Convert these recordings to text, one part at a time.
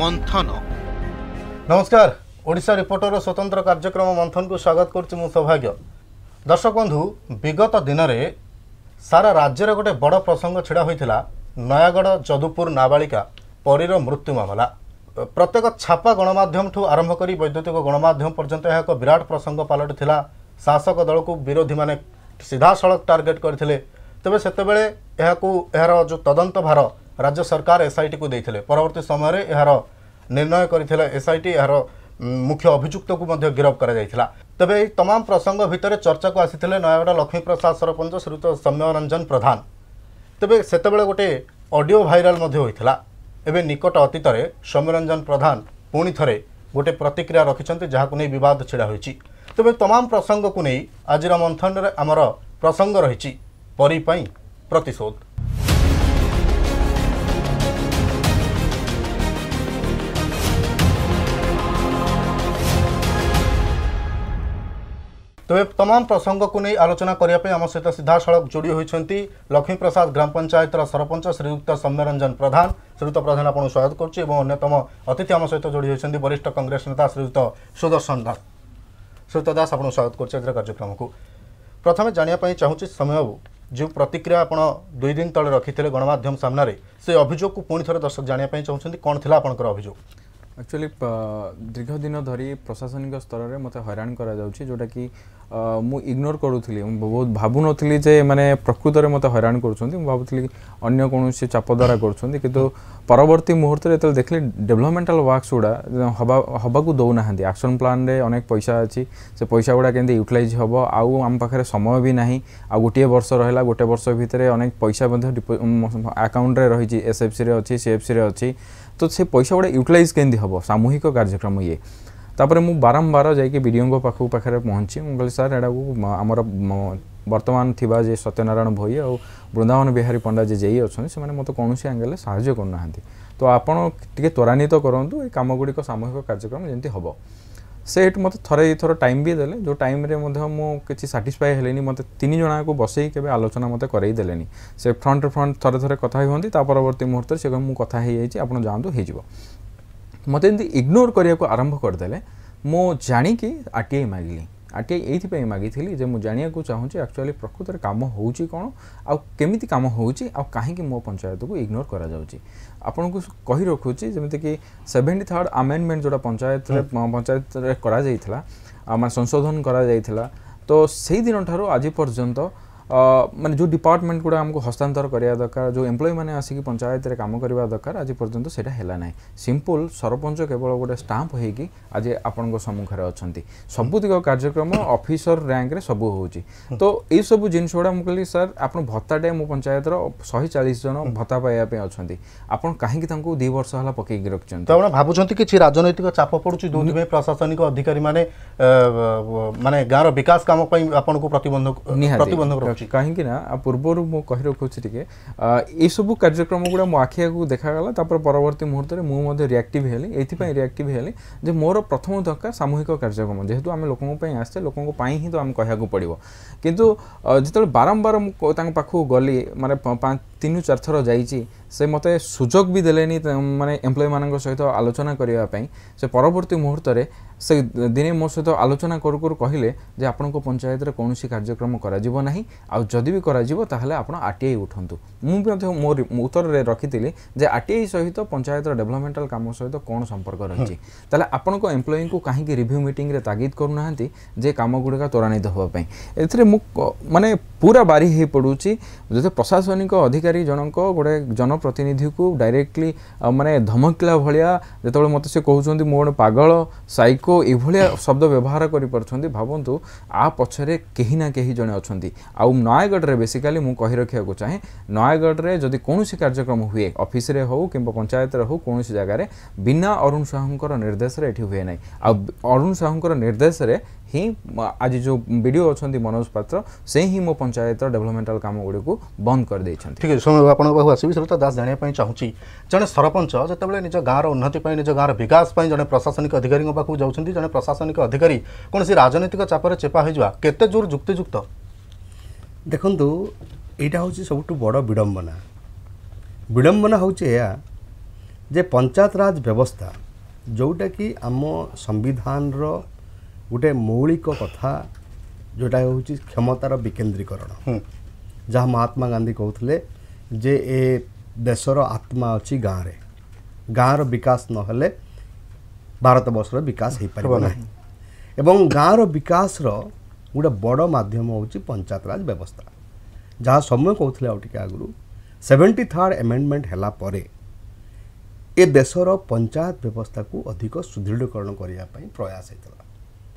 ମନ୍ଥନ ନମସ୍କାର ଓଡ଼ିଶା ରିପୋର୍ଟର ସ୍ୱତନ୍ତ୍ର କାର୍ଯ୍ୟକ୍ରମ ମନ୍ଥନକୁ ସ୍ୱାଗତ କରୁଛି ମୁଁ ସୌଭାଗ୍ୟ ଦର୍ଶକ ବନ୍ଧୁ ବିଗତ ଦିନରେ ସାରା ରାଜ୍ୟରେ ଗୋଟେ ବଡ଼ ପ୍ରସଙ୍ଗ ଛିଡ଼ା ହୋଇଥିଲା ନୟାଗଡ଼ ଯଦୁପୁର ନାବାଳିକା ପରୀର ମୃତ୍ୟୁ ମାମଲା ପ୍ରତ୍ୟେକ ଛାପା ଗଣମାଧ୍ୟମଠୁ ଆରମ୍ଭ କରି ବୈଦ୍ୟୁତିକ ଗଣମାଧ୍ୟମ ପର୍ଯ୍ୟନ୍ତ ଏହା ଏକ ବିରାଟ ପ୍ରସଙ୍ଗ ପାଲଟିଥିଲା ଶାସକ ଦଳକୁ ବିରୋଧୀମାନେ ସିଧାସଳଖ ଟାର୍ଗେଟ କରିଥିଲେ ତେବେ ସେତେବେଳେ ଏହାକୁ ଏହାର ଯେଉଁ ତଦନ୍ତ ଭାର ରାଜ୍ୟ ସରକାର ଏସ୍ଆଇଟିକୁ ଦେଇଥିଲେ ପରବର୍ତ୍ତୀ ସମୟରେ ଏହାର ନିର୍ଣ୍ଣୟ କରିଥିଲେ ଏସ୍ଆଇଟି ଏହାର ମୁଖ୍ୟ ଅଭିଯୁକ୍ତକୁ ମଧ୍ୟ ଗିରଫ କରାଯାଇଥିଲା ତେବେ ଏହି ତମାମ ପ୍ରସଙ୍ଗ ଭିତରେ ଚର୍ଚ୍ଚାକୁ ଆସିଥିଲେ ନୟାଗଡ଼ ଲକ୍ଷ୍ମୀପ୍ରସାଦ ସରପଞ୍ଚ ଶ୍ରୀତ ସୌମ୍ୟରଞ୍ଜନ ପ୍ରଧାନ ତେବେ ସେତେବେଳେ ଗୋଟିଏ ଅଡ଼ିଓ ଭାଇରାଲ ମଧ୍ୟ ହୋଇଥିଲା ଏବେ ନିକଟ ଅତୀତରେ ସୌମ୍ୟରଞ୍ଜନ ପ୍ରଧାନ ପୁଣି ଥରେ ଗୋଟିଏ ପ୍ରତିକ୍ରିୟା ରଖିଛନ୍ତି ଯାହାକୁ ନେଇ ବିବାଦ ଛିଡ଼ା ହୋଇଛି ତେବେ ତମାମ ପ୍ରସଙ୍ଗକୁ ନେଇ ଆଜିର ମନ୍ଥନରେ ଆମର ପ୍ରସଙ୍ଗ ରହିଛି ପରି ପାଇଁ ପ୍ରତିଶୋଧ ତେବେ ତମାମ ପ୍ରସଙ୍ଗକୁ ନେଇ ଆଲୋଚନା କରିବା ପାଇଁ ଆମ ସହିତ ସିଧାସଳଖ ଯୋଡ଼ି ହୋଇଛନ୍ତି ଲକ୍ଷ୍ମୀପ୍ରସାଦ ଗ୍ରାମ ପଞ୍ଚାୟତର ସରପଞ୍ଚ ଶ୍ରୀଯୁକ୍ତ ସୌମ୍ୟରଞ୍ଜନ ପ୍ରଧାନ ଶ୍ରୀଯୁକ୍ତ ପ୍ରଧାନ ଆପଣଙ୍କୁ ସ୍ୱାଗତ କରୁଛି ଏବଂ ଅନ୍ୟତମ ଅତିଥି ଆମ ସହିତ ଯୋଡ଼ି ହୋଇଛନ୍ତି ବରିଷ୍ଠ କଂଗ୍ରେସ ନେତା ଶ୍ରୀଯୁକ୍ତ ସୁଦର୍ଶନ ଦାସ ଶ୍ରୀଯୁକ୍ତ ଦାସ ଆପଣଙ୍କୁ ସ୍ୱାଗତ କରୁଛି ଆଜିର କାର୍ଯ୍ୟକ୍ରମକୁ ପ୍ରଥମେ ଜାଣିବା ପାଇଁ ଚାହୁଁଛି ସୌମ୍ୟବାବୁ ଯେଉଁ ପ୍ରତିକ୍ରିୟା ଆପଣ ଦୁଇ ଦିନ ତଳେ ରଖିଥିଲେ ଗଣମାଧ୍ୟମ ସାମ୍ନାରେ ସେ ଅଭିଯୋଗକୁ ପୁଣି ଥରେ ଦର୍ଶକ ଜାଣିବା ପାଇଁ ଚାହୁଁଛନ୍ତି କ'ଣ ଥିଲା ଆପଣଙ୍କର ଅଭିଯୋଗ ଆକ୍ଚୁଆଲି ଦୀର୍ଘ ଦିନ ଧରି ପ୍ରଶାସନିକ ସ୍ତରରେ ମୋତେ ହଇରାଣ କରାଯାଉଛି ଯେଉଁଟାକି ମୁଁ ଇଗ୍ନୋର କରୁଥିଲି ମୁଁ ବହୁତ ଭାବୁନଥିଲି ଯେ ଏମାନେ ପ୍ରକୃତରେ ମୋତେ ହଇରାଣ କରୁଛନ୍ତି ମୁଁ ଭାବୁଥିଲି ଅନ୍ୟ କୌଣସି ଚାପ ଦ୍ୱାରା କରୁଛନ୍ତି କିନ୍ତୁ ପରବର୍ତ୍ତୀ ମୁହୂର୍ତ୍ତରେ ଯେତେବେଳେ ଦେଖିଲି ଡେଭଲପମେଣ୍ଟାଲ ୱାର୍କସ ଗୁଡ଼ା ହବା ହବାକୁ ଦେଉନାହାନ୍ତି ଆକ୍ସନ୍ ପ୍ଲାନ୍ରେ ଅନେକ ପଇସା ଅଛି ସେ ପଇସା ଗୁଡ଼ା କେମିତି ୟୁଟିଲାଇଜ୍ ହେବ ଆଉ ଆମ ପାଖରେ ସମୟ ବି ନାହିଁ ଆଉ ଗୋଟିଏ ବର୍ଷ ରହିଲା ଗୋଟେ ବର୍ଷ ଭିତରେ ଅନେକ ପଇସା ମଧ୍ୟ ଆକାଉଣ୍ଟରେ ରହିଛି ଏସ୍ଏଫ୍ସିରେ ଅଛି ସିଏଫ୍ସିରେ ଅଛି ତ ସେ ପଇସା ଗୁଡ଼ା ୟୁଟିଲାଇଜ୍ କେମିତି ହେବ ସାମୂହିକ କାର୍ଯ୍ୟକ୍ରମ ଇଏ ତାପରେ ମୁଁ ବାରମ୍ବାର ଯାଇକି ବିଡ଼ିଓଙ୍କ ପାଖକୁ ପାଖରେ ପହଞ୍ଚି ମୁଁ କହିଲି ସାର୍ ଏଇଟାକୁ ଆମର ବର୍ତ୍ତମାନ ଥିବା ଯେ ସତ୍ୟନାରାୟଣ ଭୋଇ ଆଉ ବୃନ୍ଦାବନ ବିହାରୀ ପଣ୍ଡା ଯେ ଜେଇ ଅଛନ୍ତି ସେମାନେ ମୋତେ କୌଣସି ଆଙ୍ଗେଲରେ ସାହାଯ୍ୟ କରୁନାହାନ୍ତି ତ ଆପଣ ଟିକେ ତ୍ୱରାନ୍ୱିତ କରନ୍ତୁ ଏ କାମଗୁଡ଼ିକ ସାମୂହିକ କାର୍ଯ୍ୟକ୍ରମ ଯେମିତି ହେବ ସେ ମୋତେ ଥରେ ଏଇଥର ଟାଇମ୍ ବି ଦେଲେ ଯେଉଁ ଟାଇମ୍ରେ ମଧ୍ୟ ମୁଁ କିଛି ସାଟିସ୍ଫାଏ ହେଲିନି ମୋତେ ତିନି ଜଣଙ୍କୁ ବସେଇ କେବେ ଆଲୋଚନା ମୋତେ କରେଇ ଦେଲେନି ସେ ଫ୍ରଣ୍ଟ ଫ୍ରଣ୍ଟ ଥରେ ଥରେ କଥା ହୁଅନ୍ତି ତା ପରବର୍ତ୍ତୀ ମୁହୂର୍ତ୍ତରେ ସେ ମୁଁ କଥା ହେଇଯାଇଛି ଆପଣ ଯାଆନ୍ତୁ ହେଇଯିବ ମୋତେ ଏମିତି ଇଗ୍ନୋର କରିବାକୁ ଆରମ୍ଭ କରିଦେଲେ ମୁଁ ଜାଣିକି ଆର୍ T I ମାଗିଲି R T I ଏଇଥିପାଇଁ ମାଗିଥିଲି ଯେ ମୁଁ ଜାଣିବାକୁ ଚାହୁଁଛି ଆକ୍ଚୁଆଲି ପ୍ରକୃତରେ କାମ ହେଉଛି କ'ଣ ଆଉ କେମିତି କାମ ହେଉଛି ଆଉ କାହିଁକି ମୋ ପଞ୍ଚାୟତକୁ ଇଗ୍ନୋର କରାଯାଉଛି ଆପଣଙ୍କୁ କହି ରଖୁଛି ଯେମିତିକି ସେଭେଣ୍ଟି ଥାର୍ଡ଼ ଆମେଣ୍ଡମେଣ୍ଟ ଯେଉଁଟା ପଞ୍ଚାୟତରେ ପଞ୍ଚାୟତରେ କରାଯାଇଥିଲା ମାନେ ସଂଶୋଧନ କରାଯାଇଥିଲା ତ ସେହିଦିନ ଠାରୁ ଆଜି ପର୍ଯ୍ୟନ୍ତ ମାନେ ଯେଉଁ ଡିପାର୍ଟମେଣ୍ଟ ଗୁଡ଼ା ଆମକୁ ହସ୍ତାନ୍ତର କରିବା ଦରକାର ଯେଉଁ ଏମ୍ପ୍ଲୟିମାନେ ଆସିକି ପଞ୍ଚାୟତରେ କାମ କରିବା ଦରକାର ଆଜି ପର୍ଯ୍ୟନ୍ତ ସେଇଟା ହେଲା ନାହିଁ ସିମ୍ପଲ୍ ସରପଞ୍ଚ କେବଳ ଗୋଟେ ଷ୍ଟାମ୍ପ ହେଇକି ଆଜି ଆପଣଙ୍କ ସମ୍ମୁଖରେ ଅଛନ୍ତି ସବୁତିକ କାର୍ଯ୍ୟକ୍ରମ ଅଫିସର ର୍ୟାଙ୍କରେ ସବୁ ହେଉଛି ତ ଏଇସବୁ ଜିନିଷ ଗୁଡ଼ା ମୁଁ କହିଲି ସାର୍ ଆପଣ ଭତ୍ତାଟେ ମୋ ପଞ୍ଚାୟତର ଶହେ ଚାଳିଶ ଜଣ ଭତ୍ତା ପାଇବା ପାଇଁ ଅଛନ୍ତି ଆପଣ କାହିଁକି ତାଙ୍କୁ ଦୁଇ ବର୍ଷ ହେଲା ପକେଇକି ରଖିଛନ୍ତି ତ ଆପଣ ଭାବୁଛନ୍ତି କିଛି ରାଜନୈତିକ ଚାପ ପଡ଼ୁଛି ଯେଉଁଥିପାଇଁ ପ୍ରଶାସନିକ ଅଧିକାରୀମାନେ ମାନେ ଗାଁର ବିକାଶ କାମ ପାଇଁ ଆପଣଙ୍କୁ ପ୍ରତିବନ୍ଧକ ପ୍ରତିବନ୍ଧକ କାହିଁକି ନା ପୂର୍ବରୁ ମୁଁ କହି ରଖୁଛି ଟିକେ ଏସବୁ କାର୍ଯ୍ୟକ୍ରମ ଗୁଡ଼ା ମୋ ଆଖି ଆଗକୁ ଦେଖାଗଲା ତାପରେ ପରବର୍ତ୍ତୀ ମୁହୂର୍ତ୍ତରେ ମୁଁ ମଧ୍ୟ ରିଆକ୍ଟିଭ୍ ହେଲି ଏଇଥିପାଇଁ ରିଆକ୍ଟିଭ୍ ହେଲି ଯେ ମୋର ପ୍ରଥମ ଦରକାର ସାମୂହିକ କାର୍ଯ୍ୟକ୍ରମ ଯେହେତୁ ଆମେ ଲୋକଙ୍କ ପାଇଁ ଆସିଛେ ଲୋକଙ୍କ ପାଇଁ ହିଁ ତ ଆମେ କହିବାକୁ ପଡ଼ିବ କିନ୍ତୁ ଯେତେବେଳେ ବାରମ୍ବାର ମୁଁ ତାଙ୍କ ପାଖକୁ ଗଲି ମାନେ ପାଞ୍ଚ ତିନି ଚାରି ଥର ଯାଇଛି ସେ ମୋତେ ସୁଯୋଗ ବି ଦେଲେନି ମାନେ ଏମ୍ପ୍ଲୟିମାନଙ୍କ ସହିତ ଆଲୋଚନା କରିବା ପାଇଁ ସେ ପରବର୍ତ୍ତୀ ମୁହୂର୍ତ୍ତରେ ସେ ଦିନେ ମୋ ସହିତ ଆଲୋଚନା କରୁ କରୁ କହିଲେ ଯେ ଆପଣଙ୍କ ପଞ୍ଚାୟତରେ କୌଣସି କାର୍ଯ୍ୟକ୍ରମ କରାଯିବ ନାହିଁ ଆଉ ଯଦି ବି କରାଯିବ ତାହେଲେ ଆପଣ ଆର୍ ଟି ଆଇ ଉଠନ୍ତୁ ମୁଁ ବି ମଧ୍ୟ ମୋ ଉତ୍ତରରେ ରଖିଥିଲି ଯେ ଆର୍ ଟି ଆଇ ସହିତ ପଞ୍ଚାୟତର ଡେଭଲପମେଣ୍ଟାଲ କାମ ସହିତ କ'ଣ ସମ୍ପର୍କ ରହିଛି ତାହେଲେ ଆପଣଙ୍କ ଏମ୍ପ୍ଲୟିଙ୍କୁ କାହିଁକି ରିଭ୍ୟୁ ମିଟିଂରେ ତାଗିଦ କରୁନାହାନ୍ତି ଯେ କାମଗୁଡ଼ିକ ତ୍ୱରାନ୍ୱିତ ହେବା ପାଇଁ ଏଥିରେ ମୁଁ ମାନେ ପୁରା ବାରି ହୋଇପଡ଼ୁଛି ଯଦି ପ୍ରଶାସନିକ ଅଧିକାରୀ ଅଧିକାରୀ ଜଣଙ୍କ ଗୋଟେ ଜନପ୍ରତିନିଧିକୁ ଡାଇରେକ୍ଟଲି ମାନେ ଧମକିଲା ଭଳିଆ ଯେତେବେଳେ ମୋତେ ସେ କହୁଛନ୍ତି ମୁଁ ଗୋଟେ ପାଗଳ ସାଇକୋ ଏଭଳିଆ ଶବ୍ଦ ବ୍ୟବହାର କରିପାରୁଛନ୍ତି ଭାବନ୍ତୁ ଆ ପଛରେ କେହି ନା କେହି ଜଣେ ଅଛନ୍ତି ଆଉ ନୟାଗଡ଼ରେ ବେସିକାଲି ମୁଁ କହି ରଖିବାକୁ ଚାହେଁ ନୟାଗଡ଼ରେ ଯଦି କୌଣସି କାର୍ଯ୍ୟକ୍ରମ ହୁଏ ଅଫିସରେ ହେଉ କିମ୍ବା ପଞ୍ଚାୟତରେ ହେଉ କୌଣସି ଜାଗାରେ ବିନା ଅରୁଣ ସାହୁଙ୍କର ନିର୍ଦ୍ଦେଶରେ ଏଠି ହୁଏ ନାହିଁ ଆଉ ଅରୁଣ ସାହୁଙ୍କର ନିର୍ଦ୍ଦେଶରେ ହିଁ ଆଜି ଯେଉଁ ବି ଡି ଓ ଅଛନ୍ତି ମନୋଜ ପାତ୍ର ସେ ହିଁ ମୋ ପଞ୍ଚାୟତର ଡେଭଲପମେଣ୍ଟାଲ କାମ ଗୁଡ଼ିକୁ ବନ୍ଦ କରିଦେଇଛନ୍ତି ଠିକ୍ ଅଛି ସମୟ ଆପଣଙ୍କ ପାଖକୁ ଆସିବି ସୁରତା ଦାସ ଜାଣିବା ପାଇଁ ଚାହୁଁଛି ଜଣେ ସରପଞ୍ଚ ଯେତେବେଳେ ନିଜ ଗାଁର ଉନ୍ନତି ପାଇଁ ନିଜ ଗାଁର ବିକାଶ ପାଇଁ ଜଣେ ପ୍ରଶାସନିକ ଅଧିକାରୀଙ୍କ ପାଖକୁ ଯାଉଛନ୍ତି ଜଣେ ପ୍ରଶାସନିକ ଅଧିକାରୀ କୌଣସି ରାଜନୈତିକ ଚାପରେ ଚେପା ହୋଇଯିବା କେତେ ଜୋର ଯୁକ୍ତିଯୁକ୍ତ ଦେଖନ୍ତୁ ଏଇଟା ହେଉଛି ସବୁଠୁ ବଡ଼ ବିଡ଼ମ୍ବନା ବିଡ଼ମ୍ବନା ହେଉଛି ଏହା ଯେ ପଞ୍ଚାୟତରାଜ ବ୍ୟବସ୍ଥା ଯେଉଁଟାକି ଆମ ସମ୍ବିଧାନର ଗୋଟେ ମୌଳିକ କଥା ଯେଉଁଟା ହେଉଛି କ୍ଷମତାର ବିକେନ୍ଦ୍ରୀକରଣ ଯାହା ମହାତ୍ମା ଗାନ୍ଧୀ କହୁଥିଲେ ଯେ ଏ ଦେଶର ଆତ୍ମା ଅଛି ଗାଁରେ ଗାଁର ବିକାଶ ନହେଲେ ଭାରତବର୍ଷର ବିକାଶ ହୋଇପାରିବ ନାହିଁ ଏବଂ ଗାଁର ବିକାଶର ଗୋଟେ ବଡ଼ ମାଧ୍ୟମ ହେଉଛି ପଞ୍ଚାୟତରାଜ ବ୍ୟବସ୍ଥା ଯାହା ସମୟ କହୁଥିଲେ ଆଉ ଟିକେ ଆଗରୁ ସେଭେଣ୍ଟି ଥାର୍ଡ଼ ଏମେଣ୍ଡମେଣ୍ଟ ହେଲା ପରେ ଏ ଦେଶର ପଞ୍ଚାୟତ ବ୍ୟବସ୍ଥାକୁ ଅଧିକ ସୁଦୃଢ଼ୀକରଣ କରିବା ପାଇଁ ପ୍ରୟାସ ହୋଇଥିଲା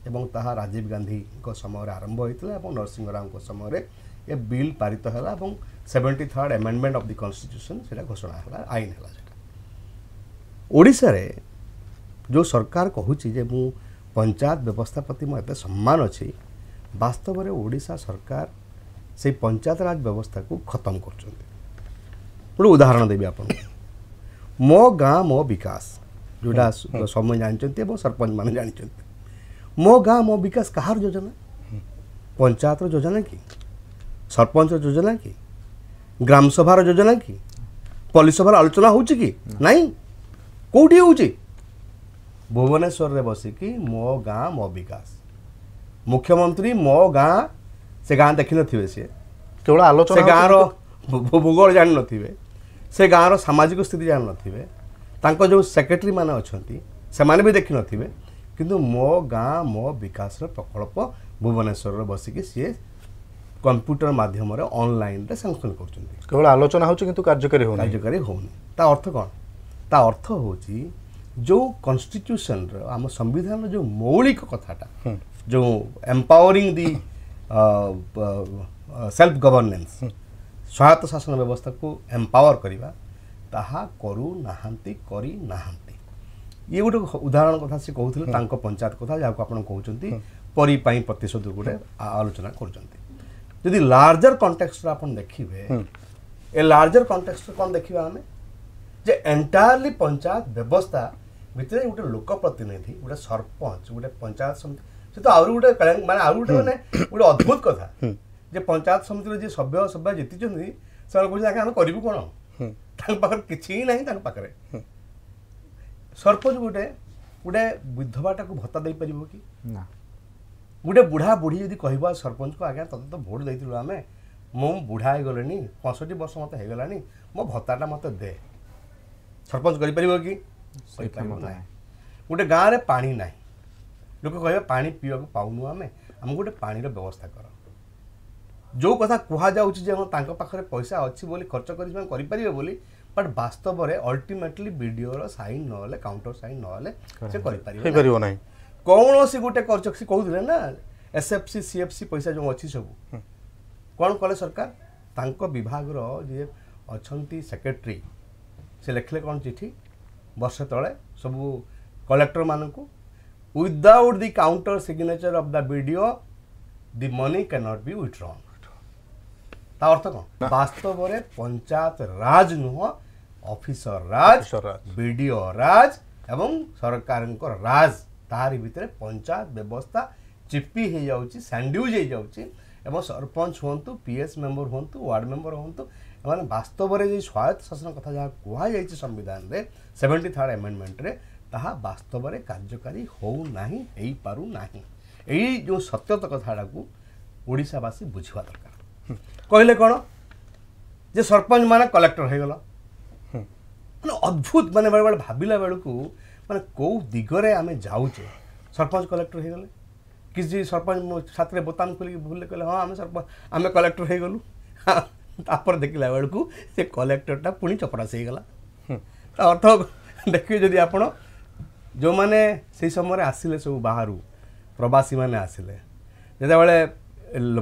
ଏବଂ ତାହା ରାଜୀବ ଗାନ୍ଧୀଙ୍କ ସମୟରେ ଆରମ୍ଭ ହୋଇଥିଲା ଏବଂ ନରସିଂହ ରାଓଙ୍କ ସମୟରେ ଏ ବିଲ୍ ପାରିତ ହେଲା ଏବଂ seventy third amendment of the constitution ସେଇଟା ଘୋଷଣା ହେଲା ଆଇନ ହେଲା ସେଇଟା ଓଡ଼ିଶାରେ ଯେଉଁ ସରକାର କହୁଛି ଯେ ମୁଁ ପଞ୍ଚାୟତ ବ୍ୟବସ୍ଥା ପ୍ରତି ମୁଁ ଏତେ ସମ୍ମାନ ଅଛି ବାସ୍ତବରେ ଓଡ଼ିଶା ସରକାର ସେଇ ପଞ୍ଚାୟତରାଜ ବ୍ୟବସ୍ଥାକୁ ଖତମ କରୁଛନ୍ତି ଗୋଟେ ଉଦାହରଣ ଦେବି ଆପଣଙ୍କୁ ମୋ ଗାଁ ମୋ ବିକାଶ ଯେଉଁଟା ସମସ୍ତେ ଜାଣିଛନ୍ତି ଏବଂ ସରପଞ୍ଚମାନେ ଜାଣିଛନ୍ତି मो गाँ मो विकास कहार योजना पंचायत योजना कि सरपंच योजना कि ग्राम सभार योजना कि पल्ली सभार आलोचना हो होटी होुवनेश्वर से कि मो गाँ मो विकास मुख्यमंत्री मो गाँ से गाँ देखी नए सी केवल आलोचना गाँव रूगोल जान नए से गाँव रामाजिक स्थित जान नए जो सेक्रेटरी मैंने अच्छा से देखी नए କିନ୍ତୁ ମୋ ଗାଁ ମୋ ବିକାଶର ପ୍ରକଳ୍ପ ଭୁବନେଶ୍ୱରରେ ବସିକି ସିଏ କମ୍ପ୍ୟୁଟର ମାଧ୍ୟମରେ ଅନଲାଇନ୍ରେ ସାଙ୍କସନ୍ କରୁଛନ୍ତି କେବଳ ଆଲୋଚନା ହେଉଛି କିନ୍ତୁ କାର୍ଯ୍ୟକାରୀ ହେଉନି କାର୍ଯ୍ୟକାରୀ ହେଉନି ତା ଅର୍ଥ କ'ଣ ତା ଅର୍ଥ ହେଉଛି ଯେଉଁ କନଷ୍ଟିଚ୍ୟୁସନ୍ର ଆମ ସମ୍ବିଧାନର ଯେଉଁ ମୌଳିକ କଥାଟା ଯେଉଁ ଏମ୍ପାୱରିଂ ଦି ସେଲ୍ଫ ଗଭର୍ଣ୍ଣାନ୍ସ ସ୍ୱାୟତ୍ତ ଶାସନ ବ୍ୟବସ୍ଥାକୁ ଏମ୍ପାୱାର କରିବା ତାହା କରୁନାହାନ୍ତି କରିନାହାନ୍ତି ଇଏ ଗୋଟେ ଉଦାହରଣ କଥା ସେ କହୁଥିଲେ ତାଙ୍କ ପଞ୍ଚାୟତ କଥା ଯାହାକୁ ଆପଣ କହୁଛନ୍ତି ପରି ପାଇଁ ପ୍ରତିଶୋଧ ଗୋଟେ ଆଲୋଚନା କରୁଛନ୍ତି ଯଦି ଲାର୍ଜର କଣ୍ଟେକ୍ସରେ ଆପଣ ଦେଖିବେ ଏ ଲାର୍ଜର କଣ୍ଟେକ୍ସରେ କ'ଣ ଦେଖିବା ଆମେ ଯେ ଏଣ୍ଟାୟାରଲି ପଞ୍ଚାୟତ ବ୍ୟବସ୍ଥା ଭିତରେ ଗୋଟେ ଲୋକ ପ୍ରତିନିଧି ଗୋଟେ ସରପଞ୍ଚ ଗୋଟେ ପଞ୍ଚାୟତ ସମିତି ସେ ତ ଆହୁରି ଗୋଟେ ମାନେ ଆହୁରି ଗୋଟେ ମାନେ ଗୋଟେ ଅଦ୍ଭୁତ କଥା ଯେ ପଞ୍ଚାୟତ ସମିତିର ଯିଏ ସଭ୍ୟ ସଭ୍ୟ ଜିତିଛନ୍ତି ସେମାନେ କହୁଛନ୍ତି ଆଜ୍ଞା ଆମେ କରିବୁ କ'ଣ ତାଙ୍କ ପାଖରେ କିଛି ହିଁ ନାହିଁ ତାଙ୍କ ପାଖରେ ସରପଞ୍ଚ ଗୋଟେ ଗୋଟେ ବିଧବାଟାକୁ ଭତ୍ତା ଦେଇପାରିବ କି ନା ଗୋଟେ ବୁଢ଼ା ବୁଢ଼ୀ ଯଦି କହିବ ସରପଞ୍ଚକୁ ଆଜ୍ଞା ତୋତେ ତ ଭୋଟ୍ ଦେଇଥିଲୁ ଆମେ ମୁଁ ବୁଢ଼ା ହେଇଗଲିଣି ପଞ୍ଚଷଠି ବର୍ଷ ମୋତେ ହେଇଗଲାଣି ମୋ ଭତ୍ତାଟା ମୋତେ ଦେ ସରପଞ୍ଚ କରିପାରିବ କି କରିପାରିବ ନାହିଁ ଗୋଟେ ଗାଁରେ ପାଣି ନାହିଁ ଲୋକ କହିବେ ପାଣି ପିଇବାକୁ ପାଉନୁ ଆମେ ଆମକୁ ଗୋଟେ ପାଣିର ବ୍ୟବସ୍ଥା କର ଯେଉଁ କଥା କୁହାଯାଉଛି ଯେ ହଁ ତାଙ୍କ ପାଖରେ ପଇସା ଅଛି ବୋଲି ଖର୍ଚ୍ଚ କରି ସେମାନେ କରିପାରିବେ ବୋଲି ବଟ୍ ବାସ୍ତବରେ ଅଲ୍ଟିମେଟଲି ବିଡ଼ିଓର ସାଇନ୍ ନହେଲେ କାଉଣ୍ଟର ସାଇନ୍ ନହେଲେ ସେ କରିପାରିବ ନାହିଁ କୌଣସି ଗୋଟେ କରଚ ସେ କହୁଥିଲେ ନା ଏସ୍ଏଫ୍ସି ସିଏଫ୍ସି ପଇସା ଯେଉଁ ଅଛି ସବୁ କ'ଣ କଲେ ସରକାର ତାଙ୍କ ବିଭାଗର ଯିଏ ଅଛନ୍ତି ସେକ୍ରେଟେରୀ ସେ ଲେଖିଲେ କ'ଣ ଚିଠି ବର୍ଷେ ତଳେ ସବୁ କଲେକ୍ଟରମାନଙ୍କୁ without the counter signature of the BDO the money can't be withdrawn ତା ଅର୍ଥ କ'ଣ ବାସ୍ତବରେ ପଞ୍ଚାୟତ ରାଜ ନୁହଁ অফিসর রাজ বিডিও রাজ এবং সরকারঙ্কর রাজ তাহারি ভিতরে পঞ্চায়েত ব্যবস্থা চিপি হয়ে যাচ্ছে স্যান্ডউইজ হয়ে যাচ্ছে এবং সরপঞ্চ হুঁতু পিএস মেম্বর হুঁতু ওয়ার্ড মেম্বর হুঁতু এমানে বাস্তবরে যে স্বায়ত্ত শাসন কথা যা কুহযাই সংবিধানে সেভেন্টি থার্ড আমেন্ডমেন্টরে তাহা বাস্তবরে কার্যকারী হও না হইপারু না এই যে সত্যত কথাটা ওড়শাবাসী বুঝবা দরকার কহিলে কোণ যে সরপঞ্চ মানে কলেক্টর হয়ে গলা ମାନେ ଅଦ୍ଭୁତ ମାନେ ବେଳେବେଳେ ଭାବିଲା ବେଳକୁ ମାନେ କେଉଁ ଦିଗରେ ଆମେ ଯାଉଛେ ସରପଞ୍ଚ କଲେକ୍ଟର ହେଇଗଲେ କିଛି ସରପଞ୍ଚ ସାଥିରେ ବୋତାମ ଖୋଲିକି ଭୁଲରେ କହିଲେ ହଁ ଆମେ ସରପଞ୍ଚ ଆମେ କଲେକ୍ଟର ହେଇଗଲୁ ତାପରେ ଦେଖିଲା ବେଳକୁ ସେ କଲେକ୍ଟରଟା ପୁଣି ଚପରାସ ହେଇଗଲା ତା ଅର୍ଥ ଦେଖିବେ ଯଦି ଆପଣ ଯେଉଁମାନେ ସେଇ ସମୟରେ ଆସିଲେ ସବୁ ବାହାରୁ ପ୍ରବାସୀମାନେ ଆସିଲେ ଯେତେବେଳେ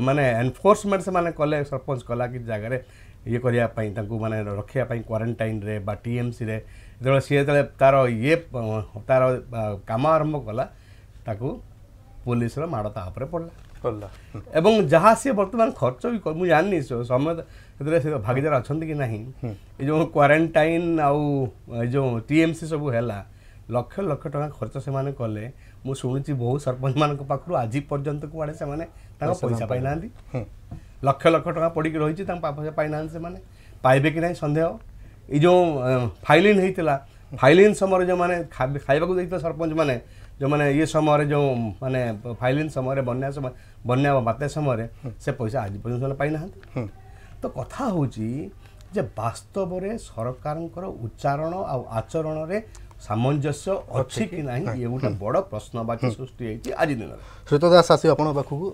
ମାନେ ଏନଫୋର୍ସମେଣ୍ଟ ସେମାନେ କଲେ ସରପଞ୍ଚ କଲା କିଛି ଜାଗାରେ ଇଏ କରିବା ପାଇଁ ତାଙ୍କୁ ମାନେ ରଖିବା ପାଇଁ କ୍ୱାରେଣ୍ଟାଇନ୍ରେ ବା ଟିଏମ୍ସିରେ ଯେତେବେଳେ ସିଏ ଯେତେବେଳେ ତା'ର ଇଏ ତା'ର କାମ ଆରମ୍ଭ କଲା ତାକୁ ପୋଲିସର ମାଡ଼ ତା ଉପରେ ପଡ଼ିଲା ପଡ଼ିଲା ଏବଂ ଯାହା ସିଏ ବର୍ତ୍ତମାନ ଖର୍ଚ୍ଚ ବି ମୁଁ ଜାଣିନି ସମୟ ସେଥିରେ ସେ ଭାଗିଦାର ଅଛନ୍ତି କି ନାହିଁ ଏ ଯେଉଁ କ୍ୱାରେଣ୍ଟାଇନ୍ ଆଉ ଏ ଯେଉଁ ଟିଏମ୍ସି ସବୁ ହେଲା ଲକ୍ଷ ଲକ୍ଷ ଟଙ୍କା ଖର୍ଚ୍ଚ ସେମାନେ କଲେ ମୁଁ ଶୁଣିଛି ବହୁ ସରପଞ୍ଚମାନଙ୍କ ପାଖରୁ ଆଜି ପର୍ଯ୍ୟନ୍ତ କୁଆଡ଼େ ସେମାନେ ତାଙ୍କ ପଇସା ପାଇନାହାନ୍ତି ଲକ୍ଷ ଲକ୍ଷ ଟଙ୍କା ପଡ଼ିକି ରହିଛି ତାଙ୍କ ପାଖରେ ପାଇନାହାନ୍ତି ସେମାନେ ପାଇବେ କି ନାହିଁ ସନ୍ଦେହ ଏଇ ଯେଉଁ ଫାଇଲିନ୍ ହେଇଥିଲା ଫାଇଲିନ୍ ସମୟରେ ଯେଉଁମାନେ ଖାଇବାକୁ যাই ସରପଞ୍ଚମାନେ ଯେଉଁମାନେ ଇଏ ସମୟରେ ଯେଉଁ ମାନେ ଫାଇଲିନ୍ ସମୟରେ ବନ୍ୟା ସମୟ ବନ୍ୟା ବାତ୍ୟା ସମୟରେ ସେ ପଇସା ଆଜି ପର୍ଯ୍ୟନ୍ତ ସେମାନେ ପାଇନାହାନ୍ତି ତ କଥା ହେଉଛି ଯେ ବାସ୍ତବରେ ସରକାରଙ୍କର ଉଚ୍ଚାରଣ ଆଉ ଆଚରଣରେ ସାମଞ୍ଜସ୍ୟ ଅଛି କି ନାହିଁ ଇଏ ଗୋଟେ ବଡ଼ ପ୍ରଶ୍ନବାଚୀ ସୃଷ୍ଟି ହେଇଛି ଆଜି ଦିନରେ ଶ୍ରୀତ ଦାସ ଆସି ଆପଣଙ୍କ ପାଖକୁ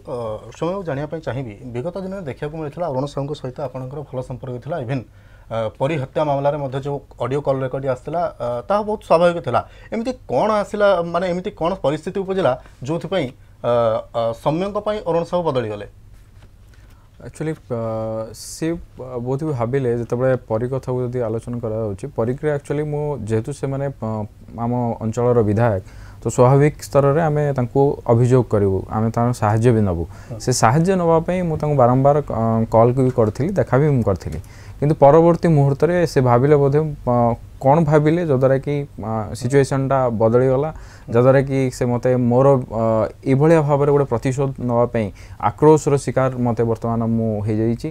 ସମୟ ଜାଣିବା ପାଇଁ ଚାହିଁବି ବିଗତ ଦିନରେ ଦେଖିବାକୁ ମିଳିଥିଲା ଅରୁଣ ସାହୁଙ୍କ ସହିତ ଆପଣଙ୍କର ଭଲ ସମ୍ପର୍କ ଥିଲା ଇଭେନ୍ ପରିହତ୍ୟା ମାମଲାରେ ମଧ୍ୟ ଯେଉଁ ଅଡ଼ିଓ କଲ୍ ରେକର୍ଡିଂ ଆସିଥିଲା ତାହା ବହୁତ ସ୍ୱାଭାବିକ ଥିଲା ଏମିତି କ'ଣ ଆସିଲା ମାନେ ଏମିତି କ'ଣ ପରିସ୍ଥିତି ଉପଜିଲା ଯେଉଁଥିପାଇଁ ସୌମ୍ୟଙ୍କ ପାଇଁ ଅରୁଣ ସାହୁ ବଦଳିଗଲେ एक्चुअली सी बहुत ही भाविले जो परी कथ को आलोचना करीक्रे एक्चुअली मुझु से मैंने आम अंचल विधायक तो स्वाभाविक स्तर में आम अभोग करूँ आम साज्य भी नबू से साज्य नापी मुझे बारंबार कल भी करी देखा भी करी कि परवर्त मुहूर्त से भाविले बोधे କ'ଣ ଭାବିଲେ ଯଦ୍ୱାରା କି ସିଚୁଏସନ୍ଟା ବଦଳିଗଲା ଯଦ୍ୱାରା କି ସେ ମୋତେ ମୋର ଏଭଳିଆ ଭାବରେ ଗୋଟେ ପ୍ରତିଶୋଧ ନେବା ପାଇଁ ଆକ୍ରୋଶର ଶିକାର ମୋତେ ବର୍ତ୍ତମାନ ମୁଁ ହେଇଯାଇଛି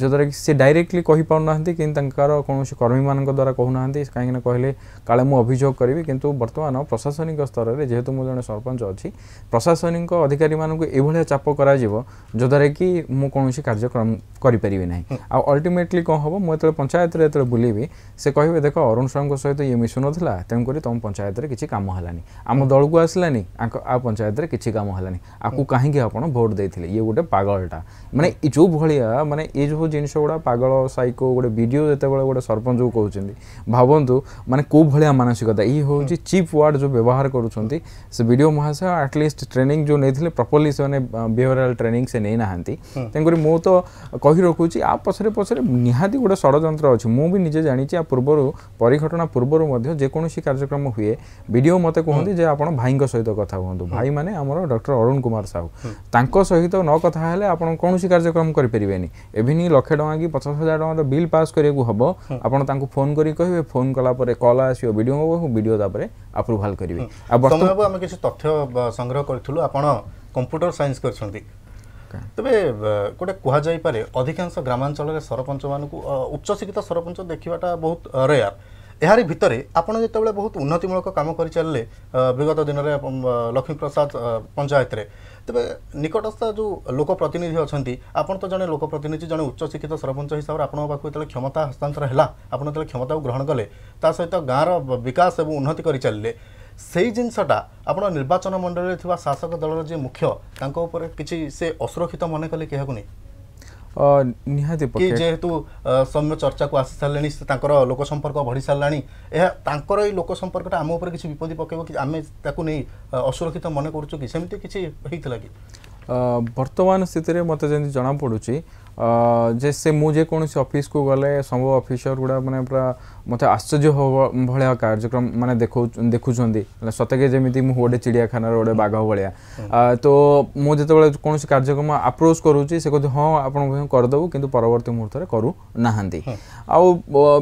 ଯଦ୍ୱାରା କି ସେ ଡାଇରେକ୍ଟଲି କହିପାରୁନାହାନ୍ତି କିନ୍ତୁ ତାଙ୍କର କୌଣସି କର୍ମୀମାନଙ୍କ ଦ୍ୱାରା କହୁନାହାନ୍ତି କାହିଁକିନା କହିଲେ କାଳେ ମୁଁ ଅଭିଯୋଗ କରିବି କିନ୍ତୁ ବର୍ତ୍ତମାନ ପ୍ରଶାସନିକ ସ୍ତରରେ ଯେହେତୁ ମୁଁ ଜଣେ ସରପଞ୍ଚ ଅଛି ପ୍ରଶାସନିକ ଅଧିକାରୀମାନଙ୍କୁ ଏଭଳିଆ ଚାପ କରାଯିବ ଯଦ୍ୱାରା କି ମୁଁ କୌଣସି କାର୍ଯ୍ୟକ୍ରମ କରିପାରିବି ନାହିଁ ଆଉ ଅଲ୍ଟିମେଟଲି କ'ଣ ହେବ ମୁଁ ଯେତେବେଳେ ପଞ୍ଚାୟତରେ ଯେତେବେଳେ ବୁଲିବି ସେ କହିବେ देख अरुण साहू सहित ये मिशुनला तेणुक तुम पंचायत में किसी कम है आम दल को आसलानी आ पंचायत में किसी कम है आपको कहीं भोट देते ये गोटे पगलटा मैंने जो भाया मानने ये जो जिनस गुड़ा पगल सैको गोटे भिडियो जिते बड़े गोटे सरपंच को कौन भावतु मानने को भाया मानसिकता ये हूँ चिप वार्ड जो व्यवहार करुँच से भिडियो महाशय आटलिस्ट ट्रेनिंग जो नहीं प्रपरली से ट्रेनिंग से नहीं ना तेणुकर मु तो कही रखुच्छी आ पछरे पछरे निहाती गोटे षड़ अच्छी मुझे भी निजे जानी आ पूर्वर ପରିଘଟଣା ପୂର୍ବରୁ ମଧ୍ୟ ଯେକୌଣସି କାର୍ଯ୍ୟକ୍ରମ ହୁଏ ଭିଡ଼ିଓ ମୋତେ କୁହନ୍ତି ଯେ ଆପଣ ଭାଇଙ୍କ ସହିତ କଥା ହୁଅନ୍ତୁ ଭାଇମାନେ ଆମର ଡକ୍ଟର ଅରୁଣ କୁମାର ସାହୁ ତାଙ୍କ ସହିତ ନ କଥା ହେଲେ ଆପଣ କୌଣସି କାର୍ଯ୍ୟକ୍ରମ କରିପାରିବେନି ଏଭିନିଂ ଲକ୍ଷେ ଟଙ୍କା କି ପଚାଶ ହଜାର ଟଙ୍କାର ବିଲ୍ ପାସ୍ କରିବାକୁ ହେବ ଆପଣ ତାଙ୍କୁ ଫୋନ୍ କରିକି କହିବେ ଫୋନ୍ କଲା ପରେ କଲ୍ ଆସିବ ଭିଡ଼ିଓ ହେବ ଭିଡ଼ିଓ ତାପରେ ଆପ୍ରୁଭାଲ୍ କରିବେ ଆଉ ବର୍ତ୍ତମାନ ଦରକାର ତେବେ ଗୋଟେ କୁହାଯାଇପାରେ ଅଧିକାଂଶ ଗ୍ରାମାଞ୍ଚଳରେ ସରପଞ୍ଚମାନଙ୍କୁ ଉଚ୍ଚଶିକ୍ଷିତ ସରପଞ୍ଚ ଦେଖିବାଟା ବହୁତ ରେୟାର ଏହାରି ଭିତରେ ଆପଣ ଯେତେବେଳେ ବହୁତ ଉନ୍ନତିମୂଳକ କାମ କରିଚାଲିଲେ ବିଗତ ଦିନରେ ଲକ୍ଷ୍ମୀପ୍ରସାଦ ପଞ୍ଚାୟତରେ ତେବେ ନିକଟସ୍ଥ ଯେଉଁ ଲୋକପ୍ରତିନିଧି ଅଛନ୍ତି ଆପଣ ତ ଜଣେ ଲୋକପ୍ରତିନିଧି ଜଣେ ଉଚ୍ଚଶିକ୍ଷିତ ସରପଞ୍ଚ ହିସାବରେ ଆପଣଙ୍କ ପାଖକୁ ଯେତେବେଳେ କ୍ଷମତା ହସ୍ତାନ୍ତର ହେଲା ଆପଣ ଯେତେବେଳେ କ୍ଷମତାକୁ ଗ୍ରହଣ କଲେ ତା ସହିତ ଗାଁର ବିକାଶ ଏବଂ ଉନ୍ନତି କରିଚାଲିଲେ ସେଇ ଜିନିଷଟା ଆପଣ ନିର୍ବାଚନ ମଣ୍ଡଳୀରେ ଥିବା ଶାସକ ଦଳର ଯିଏ ମୁଖ୍ୟ ତାଙ୍କ ଉପରେ କିଛି ସେ ଅସୁରକ୍ଷିତ ମନେ କଲେ କେହାକୁ ନେଇ ନିହାତି କି ଯେହେତୁ ସୌମ୍ୟ ଚର୍ଚ୍ଚାକୁ ଆସିସାରିଲେଣି ସେ ତାଙ୍କର ଲୋକ ସମ୍ପର୍କ ବଢ଼ି ସାରିଲାଣି ଏହା ତାଙ୍କର ଏଇ ଲୋକ ସମ୍ପର୍କଟା ଆମ ଉପରେ କିଛି ବିପଦ ପକେଇବ କି ଆମେ ତାକୁ ନେଇ ଅସୁରକ୍ଷିତ ମନେ କରୁଛୁ କି ସେମିତି କିଛି ହେଇଥିଲା କି ବର୍ତ୍ତମାନ ସ୍ଥିତିରେ ମୋତେ ଯେମିତି ଜଣାପଡ଼ୁଛି ଯେ ସେ ମୁଁ ଯେକୌଣସି ଅଫିସକୁ ଗଲେ ସବୁ ଅଫିସର ଗୁଡ଼ା ମାନେ ପୁରା ମୋତେ ଆଶ୍ଚର୍ଯ୍ୟ ହେବା ଭଳିଆ କାର୍ଯ୍ୟକ୍ରମ ମାନେ ଦେଖଉ ଦେଖୁଛନ୍ତି ସତେକି ଯେମିତି ମୁଁ ଗୋଟେ ଚିଡ଼ିଆଖାନାର ଗୋଟେ ବାଘ ଭଳିଆ ତ ମୁଁ ଯେତେବେଳେ କୌଣସି କାର୍ଯ୍ୟକ୍ରମ ଆପ୍ରୋଚ୍ କରୁଛି ସେ କହୁଛି ହଁ ଆପଣଙ୍କ ପାଇଁ କରିଦେବୁ କିନ୍ତୁ ପରବର୍ତ୍ତୀ ମୁହୂର୍ତ୍ତରେ କରୁନାହାନ୍ତି ଆଉ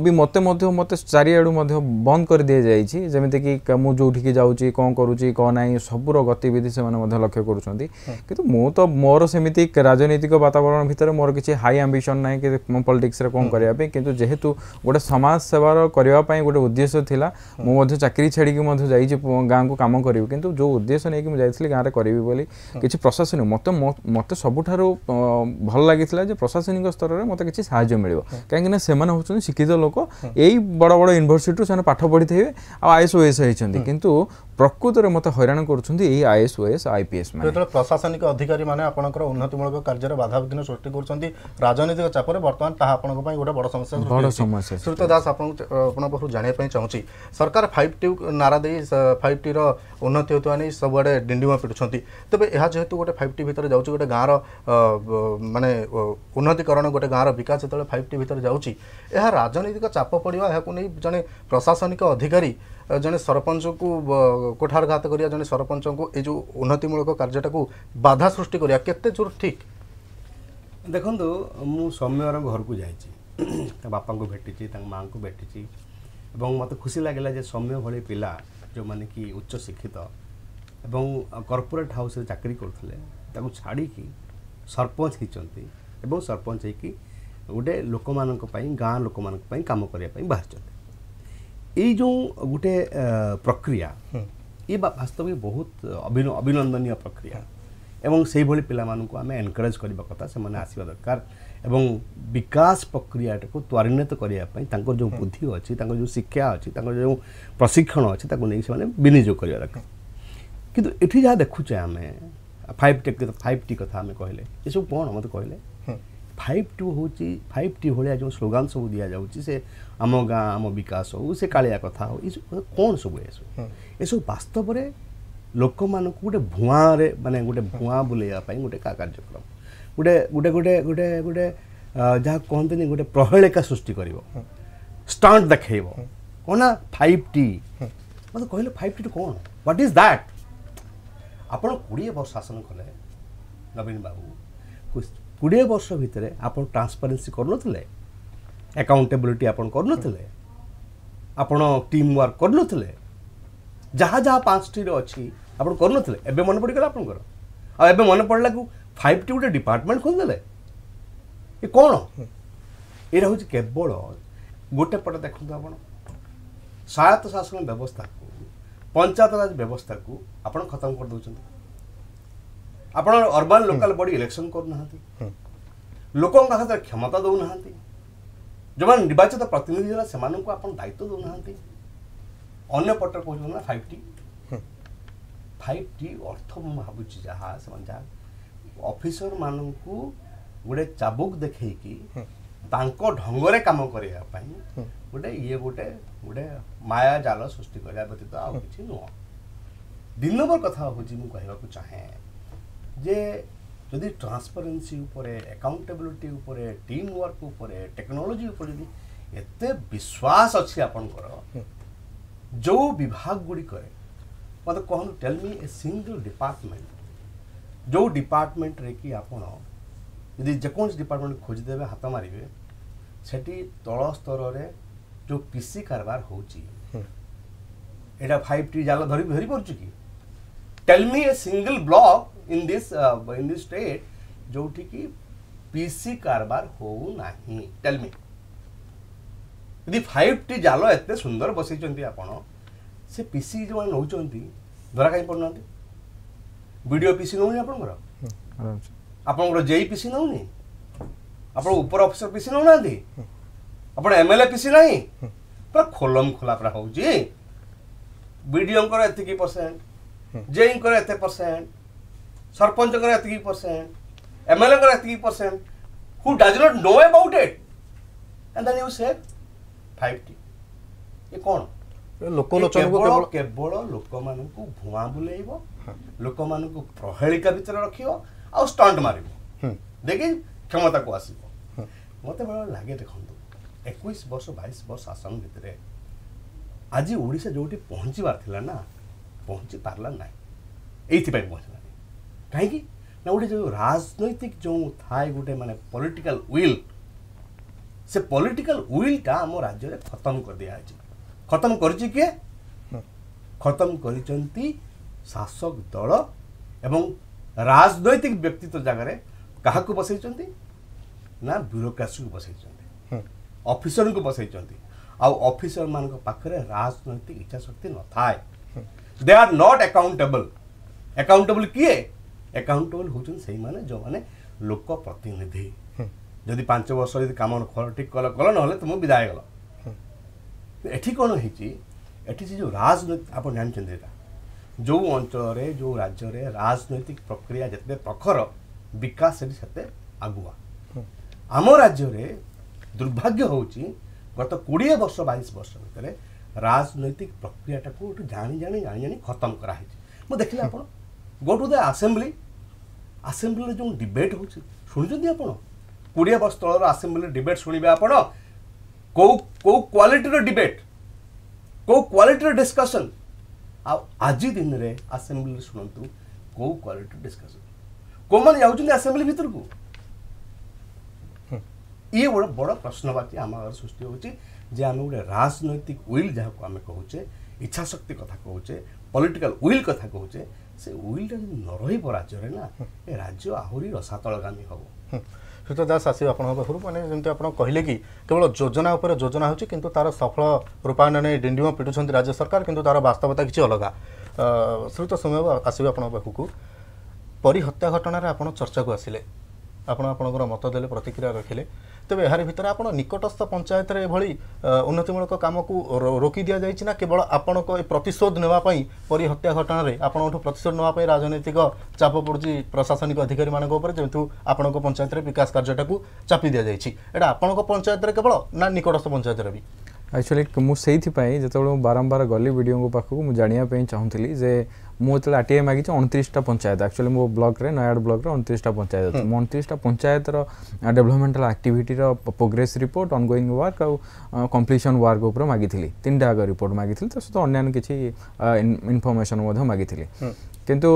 ବି ମୋତେ ମଧ୍ୟ ମୋତେ ଚାରିଆଡ଼ୁ ମଧ୍ୟ ବନ୍ଦ କରି ଦିଆଯାଇଛି ଯେମିତିକି ମୁଁ ଯେଉଁଠିକି ଯାଉଛି କ'ଣ କରୁଛି କ'ଣ ନାହିଁ ସବୁର ଗତିବିଧି ସେମାନେ ମଧ୍ୟ ଲକ୍ଷ୍ୟ କରୁଛନ୍ତି କିନ୍ତୁ ମୁଁ ତ ମୋର ସେମିତି ରାଜନୈତିକ ବାତାବରଣ ଭିତରେ ମୋର କିଛି ହାଇ ଆମ୍ବିସନ୍ ନାହିଁ କି ମୁଁ ପଲିଟିକ୍ସରେ କ'ଣ କରିବା ପାଇଁ କିନ୍ତୁ ଯେହେତୁ ଗୋଟେ ସମାଜ ସେବା ସେବାର କରିବା ପାଇଁ ଗୋଟେ ଉଦ୍ଦେଶ୍ୟ ଥିଲା ମୁଁ ମଧ୍ୟ ଚାକିରି ଛାଡ଼ିକି ମଧ୍ୟ ଯାଇଛି ଗାଁକୁ କାମ କରିବି କିନ୍ତୁ ଯେଉଁ ଉଦ୍ଦେଶ୍ୟ ନେଇକି ମୁଁ ଯାଇଥିଲି ଗାଁରେ କରିବି ବୋଲି କିଛି ପ୍ରଶାସନିକ ମୋତେ ମୋତେ ସବୁଠାରୁ ଭଲ ଲାଗିଥିଲା ଯେ ପ୍ରଶାସନିକ ସ୍ତରରେ ମୋତେ କିଛି ସାହାଯ୍ୟ ମିଳିବ କାହିଁକିନା ସେମାନେ ହେଉଛନ୍ତି ଶିକ୍ଷିତ ଲୋକ ଏଇ ବଡ଼ ବଡ଼ ୟୁନିଭର୍ସିଟିରୁ ସେମାନେ ପାଠ ପଢ଼ିଥିବେ ଆଉ ଆଇଏଏସ୍ ଓଏଏସ୍ ହେଇଛନ୍ତି କିନ୍ତୁ ପ୍ରକୃତରେ ମୋତେ ହଇରାଣ କରୁଛନ୍ତି ଏଇ ଆଇଏସ୍ ଓଏଏସ୍ ଆଇପିଏସ୍ ଯେତେବେଳେ ପ୍ରଶାସନିକ ଅଧିକାରୀମାନେ ଆପଣଙ୍କର ଉନ୍ନତିମୂଳକ କାର୍ଯ୍ୟରେ ବାଧା ବିଘ୍ନ ସୃଷ୍ଟି କରୁଛନ୍ତି ରାଜନୈତିକ ଚାପରେ ବର୍ତ୍ତମାନ ତାହା ଆପଣଙ୍କ ପାଇଁ ଗୋଟେ ବଡ଼ ସମସ୍ୟା ବଡ଼ ସମସ୍ୟା ଶ୍ରୀତ ଦାସ ଆପଣଙ୍କୁ ଆପଣଙ୍କ ପାଖରୁ ଜାଣିବା ପାଇଁ ଚାହୁଁଛି ସରକାର ଫାଇଭ ଟି ନାରା ଦେଇ ଫାଇଭ ଟିର ଉନ୍ନତି ହେଉଥିବା ନେଇ ସବୁଆଡ଼େ ଡିଣ୍ଡିମା ପିଟୁଛନ୍ତି ତେବେ ଏହା ଯେହେତୁ ଗୋଟେ ଫାଇଭ ଟି ଭିତରେ ଯାଉଛି ଗୋଟେ ଗାଁର ମାନେ ଉନ୍ନତିକରଣ ଗୋଟେ ଗାଁର ବିକାଶ ଯେତେବେଳେ ଫାଇଭ ଟି ଭିତରେ ଯାଉଛି ଏହା ରାଜନୈତିକ ଚାପ ପଡ଼ିବା ଏହାକୁ ନେଇ ଜଣେ ପ୍ରଶାସନିକ ଅଧିକାରୀ ଜଣେ ସରପଞ୍ଚକୁ କୋଠାରଘାତ କରିବା ଜଣେ ସରପଞ୍ଚଙ୍କୁ ଏ ଯେଉଁ ଉନ୍ନତିମୂଳକ କାର୍ଯ୍ୟଟାକୁ ବାଧା ସୃଷ୍ଟି କରିବା କେତେ ଜୋର ଠିକ୍ ଦେଖନ୍ତୁ ମୁଁ ସମୟର ଘରକୁ ଯାଇଛି बापा को भेटी माँ को भेटी एवं मत खुशी लगे जो सौम्य भाई पिला जो मैंने कि उच्च शिक्षित एवं कर्पोरेट हाउस चाकरी करुले छाड़ी सरपंच होती सरपंच गोटे लोक मान गाँ लोक मानी कम करने बाहर ये गोटे प्रक्रिया ये वास्तव में बहुत अभिनंदन प्रक्रिया एवं से भाई पे एनकरेज करने कथा से आसवा दरकार ଏବଂ ବିକାଶ ପ୍ରକ୍ରିୟାଟାକୁ ତ୍ୱରାନ୍ୱିତ କରିବା ପାଇଁ ତାଙ୍କର ଯେଉଁ ବୁଦ୍ଧି ଅଛି ତାଙ୍କର ଯେଉଁ ଶିକ୍ଷା ଅଛି ତାଙ୍କର ଯେଉଁ ପ୍ରଶିକ୍ଷଣ ଅଛି ତାକୁ ନେଇ ସେମାନେ ବିନିଯୋଗ କରିବା ଦରକାର କିନ୍ତୁ ଏଠି ଯାହା ଦେଖୁଛେ ଆମେ ଫାଇଭ୍ ଟି ଫାଇଭ୍ ଟି କଥା ଆମେ କହିଲେ ଏସବୁ କ'ଣ ମୋତେ କହିଲେ ଫାଇଭ୍ ଟୁ ହେଉଛି ଫାଇଭ୍ ଟି ଭଳିଆ ଯେଉଁ ସ୍ଲୋଗାନ୍ ସବୁ ଦିଆଯାଉଛି ସେ ଆମ ଗାଁ ଆମ ବିକାଶ ହେଉ ସେ କାଳିଆ କଥା ହେଉ ଏସବୁ କ'ଣ ସବୁ ଏସବୁ ଏସବୁ ବାସ୍ତବରେ ଲୋକମାନଙ୍କୁ ଗୋଟେ ଭୁଆଁରେ ମାନେ ଗୋଟେ ଭୁଆଁ ବୁଲେଇବା ପାଇଁ ଗୋଟେ କାର୍ଯ୍ୟକ୍ରମ ଗୋଟେ ଗୋଟେ ଗୋଟେ ଗୋଟେ ଗୋଟେ ଯାହା କହନ୍ତିନି ଗୋଟେ ପ୍ରହେଳିକା ସୃଷ୍ଟି କରିବ ଷ୍ଟାଣ୍ଟ ଦେଖାଇବ କ'ଣ ନା ଫାଇଭ୍ ଟି ମୋତେ କହିଲେ ଫାଇଭ୍ ଟି କ'ଣ ହ୍ୱାଟ୍ ଇଜ୍ ଦ୍ୟାଟ୍ ଆପଣ କୋଡ଼ିଏ ବର୍ଷ ଶାସନ କଲେ ନବୀନ ବାବୁ କୋଡ଼ିଏ ବର୍ଷ ଭିତରେ ଆପଣ ଟ୍ରାନ୍ସପାରେନ୍ସି କରୁନଥିଲେ ଆକାଉଣ୍ଟେବିଲିଟି ଆପଣ କରୁନଥିଲେ ଆପଣ ଟିମ୍ ୱାର୍କ କରୁନଥିଲେ ଯାହା ଯାହା ପାଞ୍ଚଟିରେ ଅଛି ଆପଣ କରୁନଥିଲେ ଏବେ ମନେ ପଡ଼ିଗଲା ଆପଣଙ୍କର ଆଉ ଏବେ ମନେ ପଡ଼ିଲାକୁ ଫାଇଭଟି ଗୋଟେ ଡିପାର୍ଟମେଣ୍ଟ ଖୋଲିଦେଲେ ଏ କ'ଣ ଏଇଟା ହେଉଛି କେବଳ ଗୋଟେ ପଟ ଦେଖନ୍ତୁ ଆପଣ ସ୍ୱାୟତ୍ତ ଶାସନ ବ୍ୟବସ୍ଥାକୁ ପଞ୍ଚାୟତରାଜ ବ୍ୟବସ୍ଥାକୁ ଆପଣ ଖତମ କରିଦେଉଛନ୍ତି ଆପଣ ଅର୍ବାନ୍ ଲୋକାଲ ବଡି ଇଲେକ୍ସନ କରୁନାହାନ୍ତି ଲୋକଙ୍କ ହାତରେ କ୍ଷମତା ଦେଉନାହାନ୍ତି ଯେଉଁମାନେ ନିର୍ବାଚିତ ପ୍ରତିନିଧି ହେଲା ସେମାନଙ୍କୁ ଆପଣ ଦାୟିତ୍ୱ ଦେଉନାହାନ୍ତି ଅନ୍ୟ ପଟରେ କହୁଛନ୍ତି ନା ଫାଇଭ୍ ଟି ଫାଇଭ୍ ଟି ଅର୍ଥ ମୁଁ ଭାବୁଛି ଯାହା ସେମାନେ ଯାହା अफिसर मान को गोटे चबुक देखिए ढंग से कम करने गोटे ये गोटे गोटे माय जाल सृष्टि करने व्यतीत आ कि नुह दिन कथा मुझे कह चाहे जे जदि transparency accountability team work technology जी एत विश्वास अच्छी आपण जो विभाग गुड़िक मत कहु टेलमी ए सिंगल डिपार्टमेंट जो डिपार्टमेंट रे कि आपड़ जो डिपार्टमेंट खोजीदे हाथ मारे से तल स्तर जो पीसी कारबार हो फाइव टी हम्म। जाल धरी धरीपर कि tell me a single block in this in this state जो पीसी कारबार हो टेल यदि फाइव टी जाल एत सुंदर बसई पीसी जो नौकर कहीं पड़ना ବିଡ଼ିଓ ପି ସି ନେଉନି ଆପଣଙ୍କର ଆପଣଙ୍କର ଜେଇ ପି ସି ନେଉନି ଆପଣ ଉପର ଅଫିସର ପି ସି ନେଉନାହାନ୍ତି ଆପଣ MLA PC ନାହିଁ ପୁରା ଖୋଲମ ଖୋଲା ପୁରା ହେଉଛି ବିଡ଼ିଓଙ୍କର ଏତିକି ପରସେଣ୍ଟ ଜେଇଙ୍କର ଏତେ ପରସେଣ୍ଟ ସରପଞ୍ଚଙ୍କର ଏତିକି ପରସେଣ୍ଟ ଏମ୍ ଏଲ୍ ଏଙ୍କର ଏତିକି percent who does not know about it and then you save five T ଏ କ'ଣ ଲୋକ କେବଳ ଲୋକମାନଙ୍କୁ ଭୁଆଁ ବୁଲେଇବ ଲୋକମାନଙ୍କୁ ପ୍ରହେଳିକା ଭିତରେ ରଖିବ ଆଉ ଷ୍ଟଣ୍ଟ ମାରିବ ଦେଖି କ୍ଷମତାକୁ ଆସିବ ମୋତେ ଭଳ ଲାଗେ ଦେଖନ୍ତୁ ଏକୋଇଶ ବର୍ଷ ବାଇଶ ବର୍ଷ ଆସନ ଭିତରେ ଆଜି ଓଡ଼ିଶା ଯେଉଁଠି ପହଞ୍ଚିବାର ଥିଲା ନା ପହଞ୍ଚି ପାରିଲା ନାହିଁ ଏଇଥିପାଇଁ ପହଞ୍ଚିଲା ନାହିଁ କାହିଁକି ନା ଗୋଟେ ଯେଉଁ ରାଜନୈତିକ ଯେଉଁ ଥାଏ ଗୋଟେ ମାନେ ପଲିଟିକାଲ୍ ୱିଲ୍ ସେ ପଲିଟିକାଲ୍ ୱିଲ୍ଟା ଆମ ରାଜ୍ୟରେ ଖତମ କରିଦିଆ ହେଇଛି ଖତମ କରିଛି କିଏ ଖତମ କରିଛନ୍ତି ଶାସକ ଦଳ ଏବଂ ରାଜନୈତିକ ବ୍ୟକ୍ତିତ୍ୱ ଜାଗାରେ କାହାକୁ ବସେଇଛନ୍ତି ନା ବ୍ୟୁରୋକ୍ରାସିକୁ ବସେଇଛନ୍ତି ଅଫିସରଙ୍କୁ ବସେଇଛନ୍ତି ଆଉ ଅଫିସରମାନଙ୍କ ପାଖରେ ରାଜନୈତିକ ଇଚ୍ଛାଶକ୍ତି ନଥାଏ ଦେ ଆର୍ ନଟ୍ ଆକାଉଣ୍ଟେବଲ୍ ଆକାଉଣ୍ଟେବଲ୍ କିଏ ଆକାଉଣ୍ଟେବଲ୍ ହେଉଛନ୍ତି ସେଇମାନେ ଯେଉଁମାନେ ଲୋକ ପ୍ରତିନିଧି ଯଦି ପାଞ୍ଚ ବର୍ଷ ଯଦି କାମ ଠିକ୍ କଲ କଲ ନହେଲେ ତୁମ ବିଦାୟ ଗଲ ଏଠି କ'ଣ ହେଇଛି ଏଠି ସେ ଯେଉଁ ରାଜନୀତି ଆପଣ ଜାଣିଛନ୍ତି ଏଇଟା ଯେଉଁ ଅଞ୍ଚଳରେ ଯେଉଁ ରାଜ୍ୟରେ ରାଜନୈତିକ ପ୍ରକ୍ରିୟା ଯେତେ ପ୍ରଖର ବିକାଶ ସେଠି ସେତେ ଆଗୁଆ ଆମ ରାଜ୍ୟରେ ଦୁର୍ଭାଗ୍ୟ ହେଉଛି ଗତ କୋଡ଼ିଏ ବର୍ଷ ବାଇଶ ବର୍ଷ ଭିତରେ ରାଜନୈତିକ ପ୍ରକ୍ରିୟାଟାକୁ ଗୋଟେ ଜାଣି ଜାଣି ଜାଣି ଜାଣି ଖତମ କରାହେଇଛି ମୁଁ ଦେଖିଲି ଆପଣ ଗୋ ଟୁ ଦ ଆସେମ୍ବ୍ଲି ଆସେମ୍ବ୍ଲିରେ ଯେଉଁ ଡିବେଟ୍ ହେଉଛି ଶୁଣିଛନ୍ତି ଆପଣ କୋଡ଼ିଏ ବର୍ଷ ତଳର ଆସେମ୍ବ୍ଲିରେ ଡିବେଟ୍ ଶୁଣିବେ ଆପଣ କେଉଁ କେଉଁ କ୍ୱାଲିଟିର ଡିବେଟ୍ କେଉଁ କ୍ୱାଲିଟିର ଡିସ୍କସନ୍ ଆଉ ଆଜି ଦିନରେ ଆସେମ୍ବଲିରେ ଶୁଣନ୍ତୁ କେଉଁ କ୍ୱାଲିଟି ଡିସ୍କସନ୍ କେଉଁମାନେ ଯାଉଛନ୍ତି ଆସେମ୍ବଲି ଭିତରକୁ ଇଏ ଗୋଟେ ବଡ଼ ପ୍ରଶ୍ନବାଚୀ ଆମ ଆଗରେ ସୃଷ୍ଟି ହେଉଛି ଯେ ଆମେ ଗୋଟେ ରାଜନୈତିକ ୱିଲ୍ ଯାହାକୁ ଆମେ କହୁଛେ ଇଚ୍ଛାଶକ୍ତି କଥା କହୁଛେ ପଲିଟିକାଲ ୱିଲ୍ କଥା କହୁଛେ ସେ ୱିଲ୍ଟା ଯଦି ନ ରହିବ ରାଜ୍ୟରେ ନା ଏ ରାଜ୍ୟ ଆହୁରି ରସାତଳଗାମୀ ହେବ ସୁଚିତ ଦାସ ଆସିବ ଆପଣଙ୍କ ପାଖରୁ ମାନେ ଯେମିତି ଆପଣ କହିଲେ କି କେବଳ ଯୋଜନା ଉପରେ ଯୋଜନା ହେଉଛି କିନ୍ତୁ ତାର ସଫଳ ରୂପାୟନ ନେଇ ଡିଣ୍ଡିମ ପିଟୁଛନ୍ତି ରାଜ୍ୟ ସରକାର କିନ୍ତୁ ତାର ବାସ୍ତବତା କିଛି ଅଲଗା ଶ୍ରୁତ ସମୟ ଆସିବ ଆପଣଙ୍କ ପାଖକୁ ପରି ହତ୍ୟା ଘଟଣାରେ ଆପଣ ଚର୍ଚ୍ଚାକୁ ଆସିଲେ ଆପଣ ଆପଣଙ୍କର ମତ ଦେଲେ ପ୍ରତିକ୍ରିୟା ରଖିଲେ ତେବେ ଏହାରି ଭିତରେ ଆପଣ ନିକଟସ୍ଥ ପଞ୍ଚାୟତରେ ଏଭଳି ଉନ୍ନତିମୂଳକ କାମକୁ ରୋକି ଦିଆଯାଇଛି ନା କେବଳ ଆପଣଙ୍କ ଏ ପ୍ରତିଶୋଧ ନେବା ପାଇଁ ପରି ହତ୍ୟା ଘଟଣାରେ ଆପଣଙ୍କଠୁ ପ୍ରତିଶୋଧ ନେବା ପାଇଁ ରାଜନୈତିକ ଚାପ ପଡ଼ୁଛି ପ୍ରଶାସନିକ ଅଧିକାରୀମାନଙ୍କ ଉପରେ ଯେହେତୁ ଆପଣଙ୍କ ପଞ୍ଚାୟତରେ ବିକାଶ କାର୍ଯ୍ୟଟାକୁ ଚାପି ଦିଆଯାଇଛି ଏଇଟା ଆପଣଙ୍କ ପଞ୍ଚାୟତରେ କେବଳ ନା ନିକଟସ୍ଥ ପଞ୍ଚାୟତରେ ବି ଆକ୍ଚୁଆଲି ମୁଁ ସେଇଥିପାଇଁ ଯେତେବେଳେ ମୁଁ ବାରମ୍ବାର ଗଲି ଭିଡ଼ିଓଙ୍କ ପାଖକୁ ମୁଁ ଜାଣିବା ପାଇଁ ଚାହୁଁଥିଲି ଯେ ମୁଁ ଯେତେବେଳେ ଆର୍ ଟି ଆଇ ମାଗିଛି ଅଣତିରିଶଟା ପଞ୍ଚାୟତ ଆକ୍ଚୁଆଲି ମୋ ବ୍ଲକରେ ନୟାଗଡ଼ ବ୍ଲକରେ ଅଣତିରିଶଟା ପଞ୍ଚାୟତ ଅଛି ମୁଁ ଅଣତିରିଶଟା ପଞ୍ଚାୟତର ଡେଭଲପମେଣ୍ଟାଲ ଆକ୍ଟିଭିଟିର ପ୍ରୋଗ୍ରେସ୍ ରିପୋର୍ଟ ଅନଗୋଇଂ ୱାର୍କ ଆଉ କମ୍ପ୍ଲିସନ୍ ୱାର୍କ ଉପରେ ମାଗିଥିଲି ତିନିଟା ଆଗ ରିପୋର୍ଟ ମାଗିଥିଲି ତା ସହିତ ଅନ୍ୟାନ୍ୟ କିଛି ଇନଫର୍ମେସନ୍ ମଧ୍ୟ ମାଗିଥିଲି କିନ୍ତୁ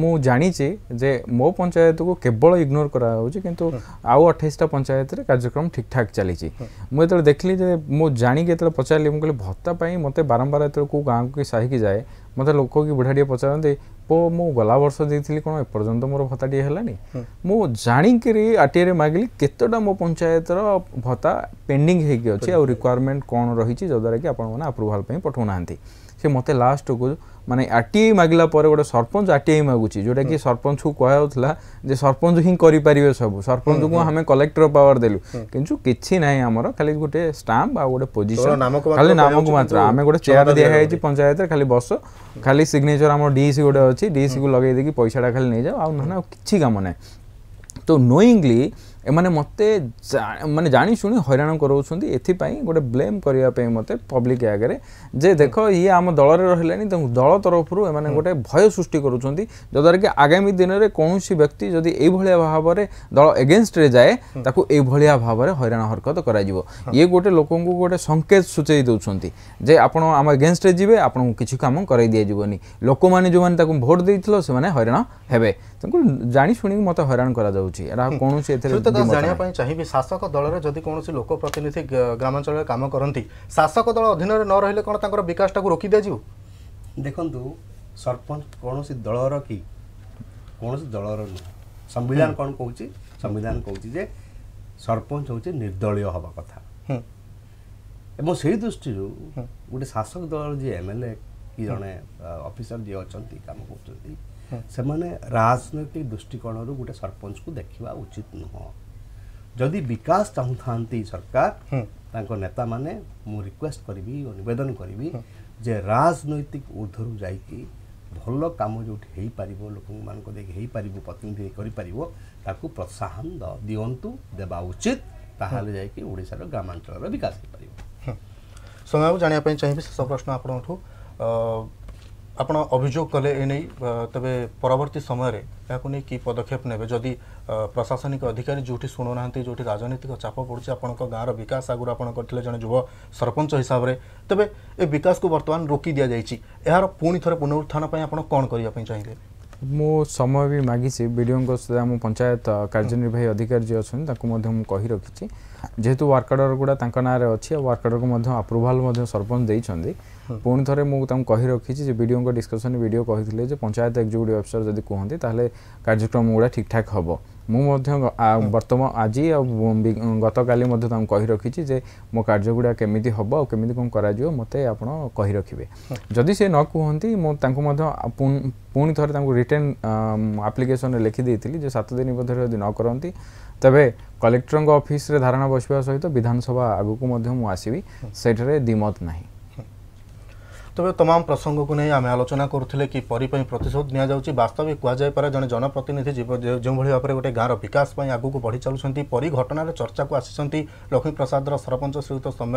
ମୁଁ ଜାଣିଛି ଯେ ମୋ ପଞ୍ଚାୟତକୁ କେବଳ ଇଗ୍ନୋର କରାହେଉଛି କିନ୍ତୁ ଆଉ ଅଠେଇଶଟା ପଞ୍ଚାୟତରେ କାର୍ଯ୍ୟକ୍ରମ ଠିକ୍ଠାକ୍ ଚାଲିଛି ମୁଁ ଯେତେବେଳେ ଦେଖିଲି ଯେ ମୁଁ ଜାଣିକି ଯେତେବେଳେ ପଚାରିଲି ମୁଁ କହିଲି ଭତ୍ତା ପାଇଁ ମୋତେ ବାରମ୍ବାର ଯେତେବେଳେ କେଉଁ ଗାଁକୁ କି ସାହିକି ଯାଏ ମୋତେ ଲୋକ କି ବୁଢ଼ାଟିଏ ପଚାରନ୍ତି ପୋ ମୁଁ ଗଲା ବର୍ଷ ଦେଇଥିଲି କ'ଣ ଏପର୍ଯ୍ୟନ୍ତ ମୋର ଭତ୍ତାଟିଏ ହେଲାନି ମୁଁ ଜାଣିକିରି ଆର୍ଟିଆଇରେ ମାଗିଲି କେତେଟା ମୋ ପଞ୍ଚାୟତର ଭତ୍ତା ପେଣ୍ଡିଂ ହେଇକି ଅଛି ଆଉ ରିକ୍ୱାରମେଣ୍ଟ କ'ଣ ରହିଛି ଯଦ୍ୱାରା କି ଆପଣମାନେ ଆପ୍ରୁଭାଲ୍ ପାଇଁ ପଠାଉନାହାନ୍ତି ସେ ମୋତେ ଲାଷ୍ଟକୁ ମାନେ ଆର୍ ଟି ଆଇ ମାଗିଲା ପରେ ଗୋଟେ ସରପଞ୍ଚ ଆର୍ ଟି ଆଇ ମାଗୁଛି ଯେଉଁଟାକି ସରପଞ୍ଚକୁ କୁହାଯାଉଥିଲା ଯେ ସରପଞ୍ଚ ହିଁ କରିପାରିବେ ସବୁ ସରପଞ୍ଚକୁ ଆମେ କଲେକ୍ଟର ପାୱାର ଦେଲୁ କିନ୍ତୁ କିଛି ନାହିଁ ଆମର ଖାଲି ଗୋଟେ ଷ୍ଟାମ୍ପ ଆଉ ଗୋଟେ ପୋଜିସନ ଖାଲି ନାମକୁ ମାତ୍ର ଆମେ ଗୋଟେ ଚେୟାର ଦିଆହେଇଛି ପଞ୍ଚାୟତରେ ଖାଲି ବସ ଖାଲି ସିଗ୍ନେଚର ଆମର ଡିସି ଗୋଟେ ଅଛି ଡିସିକୁ ଲଗେଇ ଦେଇକି ପଇସାଟା ଖାଲି ନେଇଯାଉ ଆଉ ନହେଲେ ଆଉ କିଛି କାମ ନାହିଁ ତ ନୋଇଙ୍ଗଲି ଏମାନେ ମୋତେ ମାନେ ଜାଣିଶୁଣି ହଇରାଣ କରାଉଛନ୍ତି ଏଥିପାଇଁ ଗୋଟେ ବ୍ଲେମ୍ କରିବା ପାଇଁ ମୋତେ ପବ୍ଲିକ୍ ଆଗରେ ଯେ ଦେଖ ଇଏ ଆମ ଦଳରେ ରହିଲେନି ତେଣୁ ଦଳ ତରଫରୁ ଏମାନେ ଗୋଟେ ଭୟ ସୃଷ୍ଟି କରୁଛନ୍ତି ଯଦ୍ୱାରା କି ଆଗାମୀ ଦିନରେ କୌଣସି ବ୍ୟକ୍ତି ଯଦି ଏଇଭଳିଆ ଭାବରେ ଦଳ ଏଗେନଷ୍ଟରେ ଯାଏ ତାକୁ ଏଇଭଳିଆ ଭାବରେ ହଇରାଣ ହରକତ କରାଯିବ ଇଏ ଗୋଟେ ଲୋକଙ୍କୁ ଗୋଟେ ସଙ୍କେତ ସୂଚାଇ ଦେଉଛନ୍ତି ଯେ ଆପଣ ଆମ ଏଗେନଷ୍ଟରେ ଯିବେ ଆପଣଙ୍କୁ କିଛି କାମ କରାଇ ଦିଆଯିବନି ଲୋକମାନେ ଯେଉଁମାନେ ତାକୁ ଭୋଟ୍ ଦେଇଥିଲ ସେମାନେ ହଇରାଣ ହେବେ ତେଣୁ ଜାଣିଶୁଣିକି ମୋତେ ହଇରାଣ କରାଯାଉଛି ଏଇଟା କୌଣସି ଏଥିରେ ଦାସ ଜାଣିବା ପାଇଁ ଚାହିଁବି ଶାସକ ଦଳରେ ଯଦି କୌଣସି ଲୋକ ପ୍ରତିନିଧି ଗ୍ରାମାଞ୍ଚଳରେ କାମ କରନ୍ତି ଶାସକ ଦଳ ଅଧୀନରେ ନ ରହିଲେ କ'ଣ ତାଙ୍କର ବିକାଶଟାକୁ ରୋକି ଦିଆଯିବ ଦେଖନ୍ତୁ ସରପଞ୍ଚ କୌଣସି ଦଳର କି କୌଣସି ଦଳର ନୁହେଁ ସମ୍ବିଧାନ କ'ଣ କହୁଛି ସମ୍ବିଧାନ କହୁଛି ଯେ ସରପଞ୍ଚ ହେଉଛି ନିର୍ଦ୍ଦଳୀୟ ହେବା କଥା ଏବଂ ସେହି ଦୃଷ୍ଟିରୁ ଗୋଟେ ଶାସକ ଦଳର ଯିଏ ଏମ୍ ଏଲ୍ ଏ କି ଜଣେ ଅଫିସର ଯିଏ ଅଛନ୍ତି କାମ କରୁଛନ୍ତି से राजनैतिक दृष्टिकोण रू गए सरपंच को देखा उचित नुह जदि विकास चाहू था सरकार नेता मैंने रिक्वेस्ट करी नवेदन करी जे राजनैतिक ऊर्धर जा भल कम जो पार लोक मान मानपर प्रतिनिधि ताकु प्रोत्साहन दिंतु देवा उचित ताड़शार ग्रामांचल विकास हो पार समय जानापी चाहिए शेष प्रश्न आप ଆପଣ ଅଭିଯୋଗ କଲେ ଏ ନେଇ ତେବେ ପରବର୍ତ୍ତୀ ସମୟରେ ଏହାକୁ ନେଇ କି ପଦକ୍ଷେପ ନେବେ ଯଦି ପ୍ରଶାସନିକ ଅଧିକାରୀ ଯେଉଁଠି ଶୁଣୁନାହାନ୍ତି ଯେଉଁଠି ରାଜନୈତିକ ଚାପ ପଡ଼ୁଛି ଆପଣଙ୍କ ଗାଁର ବିକାଶ ଆଗରୁ ଆପଣ କରିଥିଲେ ଜଣେ ଯୁବ ସରପଞ୍ଚ ହିସାବରେ ତେବେ ଏ ବିକାଶକୁ ବର୍ତ୍ତମାନ ରୋକି ଦିଆଯାଇଛି ଏହାର ପୁଣି ଥରେ ପୁନରୁତ୍ଥାନ ପାଇଁ ଆପଣ କ'ଣ କରିବା ପାଇଁ ଚାହିଁଲେ ମୁଁ ସମୟ ବି ମାଗିଛି ବିଡ଼ିଓଙ୍କ ସହିତ ଆମ ପଞ୍ଚାୟତ କାର୍ଯ୍ୟନିର୍ବାହୀ ଅଧିକାରୀ ଯିଏ ଅଛନ୍ତି ତାଙ୍କୁ ମଧ୍ୟ ମୁଁ କହି ରଖିଛି ଯେହେତୁ ୱାର୍କ ଅର୍ଡ଼ର ଗୁଡ଼ା ତାଙ୍କ ନାଁରେ ଅଛି ଆଉ ୱାର୍କ ଅର୍ଡ଼ରକୁ ମଧ୍ୟ ଆପ୍ରୁଭାଲ୍ ମଧ୍ୟ ସରପଞ୍ଚ ଦେଇଛନ୍ତି ପୁଣି ଥରେ ମୁଁ ତାଙ୍କୁ କହି ରଖିଛି ଯେ ବିଡ଼ିଓଙ୍କ ଡିସ୍କସନ୍ ବିଡ଼ିଓ କହିଥିଲେ ଯେ ପଞ୍ଚାୟତ ଏକ୍ଜିକ୍ୟୁଟିଭ୍ ଅଫିସର ଯଦି କୁହନ୍ତି ତାହେଲେ କାର୍ଯ୍ୟକ୍ରମ ଗୁଡ଼ା ଠିକ୍ଠାକ୍ ହେବ ମୁଁ ମଧ୍ୟ ବର୍ତ୍ତମାନ ଆଜି ଆଉ ଗତକାଲି ମଧ୍ୟ ତାଙ୍କୁ କହି ରଖିଛି ଯେ ମୋ କାର୍ଯ୍ୟ ଗୁଡ଼ା କେମିତି ହେବ ଆଉ କେମିତି କ'ଣ କରାଯିବ ମୋତେ ଆପଣ କହି ରଖିବେ ଯଦି ସେ ନ କୁହନ୍ତି ମୁଁ ତାଙ୍କୁ ମଧ୍ୟ ପୁଣି ଥରେ ତାଙ୍କୁ ରିଟର୍ଣ୍ଣ ଆପ୍ଲିକେସନରେ ଲେଖିଦେଇଥିଲି ଯେ ସାତ ଦିନ ମଧ୍ୟରେ ଯଦି ନ କରନ୍ତି ତେବେ କଲେକ୍ଟରଙ୍କ ଅଫିସରେ ଧାରଣା ବସିବା ସହିତ ବିଧାନସଭା ଆଗକୁ ମଧ୍ୟ ମୁଁ ଆସିବି ସେଠାରେ ଦ୍ୱିମତ ନାହିଁ তবে তমাম প্রসঙ্গক নিয়ে আমি আলোচনা করুলে পরিপাই প্রতিশোধ নিয়াযাচ্ছে বাস্তবে পারে জন জনপ্রতিনিধি যেভাবে ভাবে গোটে গাঁর বিকাশ পাই আগুক বড়ি চালুছেন পরি ঘটনার চর্চাকু আসিছেন লক্ষ্মীপ্রসাদর সরপঞ্চ শ্রীযুক্ত সৌম্য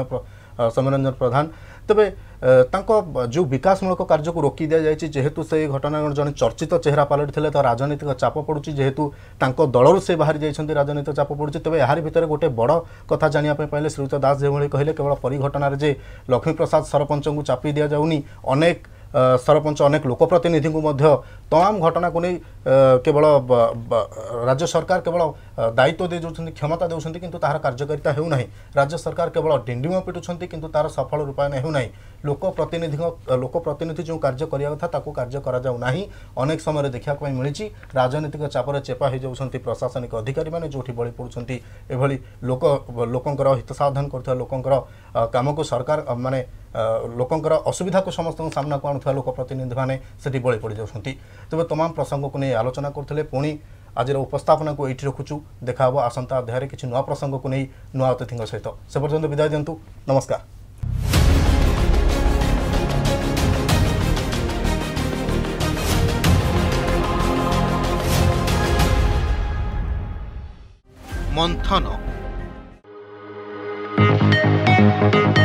সৌম্যরঞ্জন প্রধান তবে ତାଙ୍କ ଯେଉଁ ବିକାଶମୂଳକ କାର୍ଯ୍ୟକୁ ରୋକି ଦିଆଯାଇଛି ଯେହେତୁ ସେହି ଘଟଣା ଜଣେ ଚର୍ଚ୍ଚିତ ଚେହେରା ପାଲଟିଥିଲେ ତ ରାଜନୈତିକ ଚାପ ପଡ଼ୁଛି ଯେହେତୁ ତାଙ୍କ ଦଳରୁ ସେ ବାହାରି ଯାଇଛନ୍ତି ରାଜନୈତିକ ଚାପ ପଡ଼ୁଛି ତେବେ ଏହାରି ଭିତରେ ଗୋଟେ ବଡ଼ କଥା ଜାଣିବା ପାଇଁ ପାଇଲେ ଶ୍ରୀଯୁକ୍ତ ଦାସ ଯେଭଳି କହିଲେ କେବଳ ପରିଘଟଣାରେ ଯେ ଲକ୍ଷ୍ମୀପ୍ରସାଦ ସରପଞ୍ଚଙ୍କୁ ଚାପି ଦିଆଯାଉନି ଅନେକ ସରପଞ୍ଚ ଅନେକ ଲୋକପ୍ରତିନିଧିଙ୍କୁ ମଧ୍ୟ ତମାମ ଘଟଣାକୁ ନେଇ କେବଳ ରାଜ୍ୟ ସରକାର କେବଳ ଦାୟିତ୍ୱ ଦେଇଦେଉଛନ୍ତି କ୍ଷମତା ଦେଉଛନ୍ତି କିନ୍ତୁ ତାହାର କାର୍ଯ୍ୟକାରିତା ହେଉନାହିଁ ରାଜ୍ୟ ସରକାର କେବଳ ଡିଣ୍ଡିମ ପିଟୁଛନ୍ତି କିନ୍ତୁ ତାହାର ସଫଳ ରୂପାୟନ ହେଉନାହିଁ ଲୋକ ପ୍ରତିନିଧିଙ୍କ ଲୋକ ପ୍ରତିନିଧି ଯେଉଁ କାର୍ଯ୍ୟ କରିବା କଥା ତାକୁ କାର୍ଯ୍ୟ କରାଯାଉନାହିଁ ଅନେକ ସମୟରେ ଦେଖିବାକୁ ପାଇଁ ମିଳିଛି ରାଜନୈତିକ ଚାପରେ ଚେପା ହୋଇଯାଉଛନ୍ତି ପ୍ରଶାସନିକ ଅଧିକାରୀମାନେ ଯେଉଁଠି ବଳି ପଡ଼ୁଛନ୍ତି ଏଭଳି ଲୋକ ଲୋକଙ୍କର ହିତ ସାଧନ କରୁଥିବା ଲୋକଙ୍କର କାମକୁ ସରକାର ମାନେ ଲୋକଙ୍କର ଅସୁବିଧାକୁ ସମସ୍ତଙ୍କ ସାମ୍ନାକୁ ଆଣୁଥିବା ଲୋକ ପ୍ରତିନିଧିମାନେ ସେଠି ବଳି ପଡ଼ିଯାଉଛନ୍ତି ତେବେ ତମାମ ପ୍ରସଙ୍ଗକୁ ନେଇ ଆଲୋଚନା କରୁଥିଲେ ପୁଣି ଆଜିର ଉପସ୍ଥାପନାକୁ ଏଇଠି ରଖୁଛୁ ଦେଖା ହେବ ଆସନ୍ତା ଅଧ୍ୟାୟରେ କିଛି ନୂଆ ପ୍ରସଙ୍ଗକୁ ନେଇ ନୂଆ ଅତିଥିଙ୍କ ସହିତ ସେ ପର୍ଯ୍ୟନ୍ତ ବିଦାୟ ଦିଅନ୍ତୁ ନମସ୍କାର ମନ୍ଥନ Thank you.